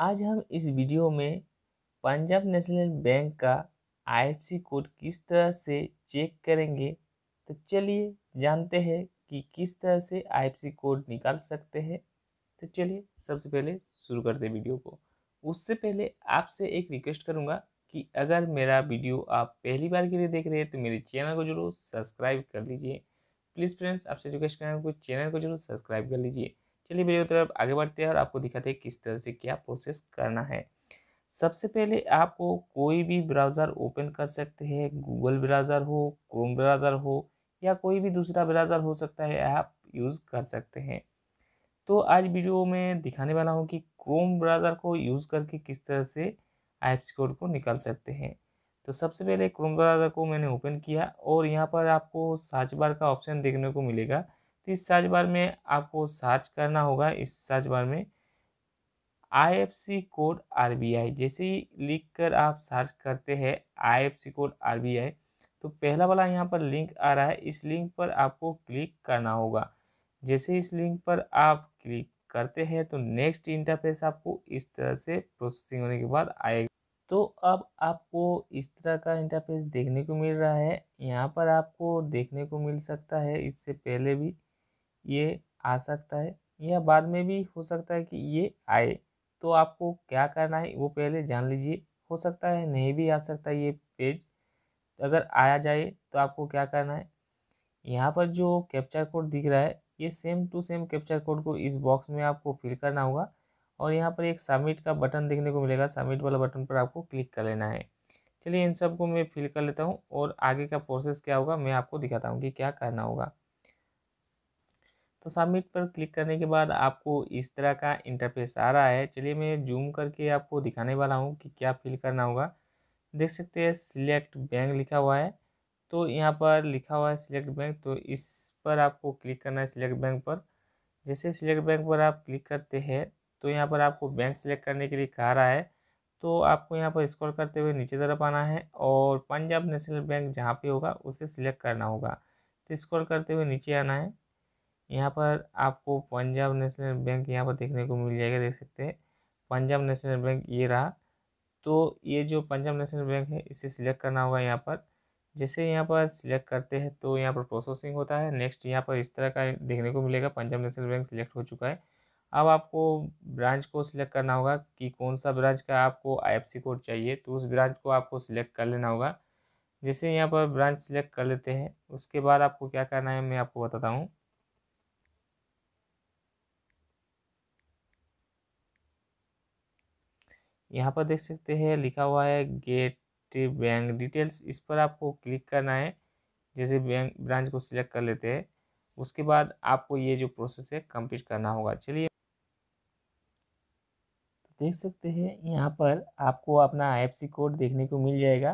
आज हम इस वीडियो में पंजाब नेशनल बैंक का आईएफसी कोड किस तरह से चेक करेंगे तो चलिए जानते हैं कि किस तरह से आईएफसी कोड निकाल सकते हैं तो चलिए सबसे पहले शुरू करते हैं वीडियो को उससे पहले आपसे एक रिक्वेस्ट करूँगा कि अगर मेरा वीडियो आप पहली बार के लिए देख रहे हैं तो मेरे चैनल को जरूर सब्सक्राइब कर लीजिए प्लीज़ फ्रेंड्स आपसे रिक्वेस्ट करेंगे चैनल को जरूर सब्सक्राइब कर लीजिए चलिए वीडियो की तरफ आगे बढ़ते हैं और आपको दिखाते हैं किस तरह से क्या प्रोसेस करना है सबसे पहले आपको कोई भी ब्राउज़र ओपन कर सकते हैं गूगल ब्राउज़र हो क्रोम ब्राउज़र हो या कोई भी दूसरा ब्राउज़र हो सकता है आप यूज़ कर सकते हैं तो आज वीडियो में दिखाने वाला हूँ कि क्रोम ब्राउज़र को यूज़ करके किस तरह से आइप्स कोड को निकाल सकते हैं तो सबसे पहले क्रोम ब्राउज़र को मैंने ओपन किया और यहाँ पर आपको सर्च बार का ऑप्शन देखने को मिलेगा इस सर्च बार में आपको सर्च करना होगा इस सर्च बार में आईएफसी कोड आरबीआई जैसे ही लिख कर आप सर्च करते हैं आईएफसी कोड आरबीआई तो पहला वाला यहाँ पर लिंक आ रहा है इस लिंक पर आपको क्लिक करना होगा जैसे इस लिंक पर आप क्लिक करते हैं तो नेक्स्ट इंटरफेस आपको इस तरह से प्रोसेसिंग होने के बाद आएगा तो अब आपको इस तरह का इंटरफेस देखने को मिल रहा है यहाँ पर आपको देखने को मिल सकता है इससे पहले भी ये आ सकता है या बाद में भी हो सकता है कि ये आए तो आपको क्या करना है वो पहले जान लीजिए हो सकता है नहीं भी आ सकता ये पेज अगर आया जाए तो आपको क्या करना है यहाँ पर जो कैप्चर कोड दिख रहा है ये same to same captcha code को इस बॉक्स में आपको फिल करना होगा और यहाँ पर एक सबमिट का बटन देखने को मिलेगा सबमिट वाला बटन पर आपको क्लिक कर लेना है चलिए इन सबको मैं फिल कर लेता हूँ और आगे का प्रोसेस क्या होगा मैं आपको दिखाता हूँ कि क्या करना होगा तो सबमिट पर क्लिक करने के बाद आपको इस तरह का इंटरफेस आ रहा है चलिए मैं जूम करके आपको दिखाने वाला हूँ कि क्या फिल करना होगा देख सकते हैं सिलेक्ट बैंक लिखा हुआ है तो यहाँ पर लिखा हुआ है सिलेक्ट बैंक तो इस पर आपको क्लिक करना है सिलेक्ट बैंक पर जैसे सिलेक्ट बैंक पर आप क्लिक करते हैं तो यहाँ पर आपको बैंक सिलेक्ट करने के लिए कहा रहा है तो आपको यहाँ पर स्क्रॉल करते हुए नीचे तरफ आना है और पंजाब नेशनल बैंक जहाँ पे होगा उसे सिलेक्ट करना होगा तो स्क्रॉल करते हुए नीचे आना है यहाँ पर आपको पंजाब नेशनल बैंक यहाँ पर देखने को मिल जाएगा देख सकते हैं पंजाब नेशनल बैंक ये रहा तो ये जो पंजाब नेशनल बैंक है इसे सिलेक्ट करना होगा यहाँ पर जैसे यहाँ पर सिलेक्ट करते हैं तो यहाँ पर प्रोसेसिंग होता है नेक्स्ट यहाँ पर इस तरह का देखने को मिलेगा पंजाब नेशनल बैंक सिलेक्ट हो चुका है अब आपको ब्रांच को सिलेक्ट करना होगा कि कौन सा ब्रांच का आपको आई कोड चाहिए तो उस ब्रांच को आपको सिलेक्ट कर लेना होगा जैसे यहाँ पर ब्रांच सिलेक्ट कर लेते हैं उसके बाद आपको क्या करना है मैं आपको बताता हूँ यहाँ पर देख सकते हैं लिखा हुआ है गेट बैंक डिटेल्स इस पर आपको क्लिक करना है जैसे बैंक ब्रांच को सिलेक्ट कर लेते हैं उसके बाद आपको ये जो प्रोसेस है कंप्लीट करना होगा चलिए तो देख सकते हैं यहाँ पर आपको अपना आई कोड देखने को मिल जाएगा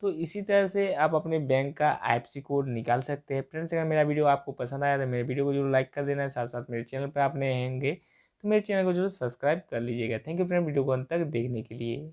तो इसी तरह से आप अपने बैंक का आई कोड निकाल सकते हैं फ्रेंड्स अगर मेरा वीडियो आपको पसंद आया तो मेरे वीडियो को जरूर लाइक कर देना है साथ साथ मेरे चैनल पर आप नए होंगे तो मेरे चैनल को जरूर सब्सक्राइब कर लीजिएगा थैंक यू फ्रेंड वीडियो को अंत तक देखने के लिए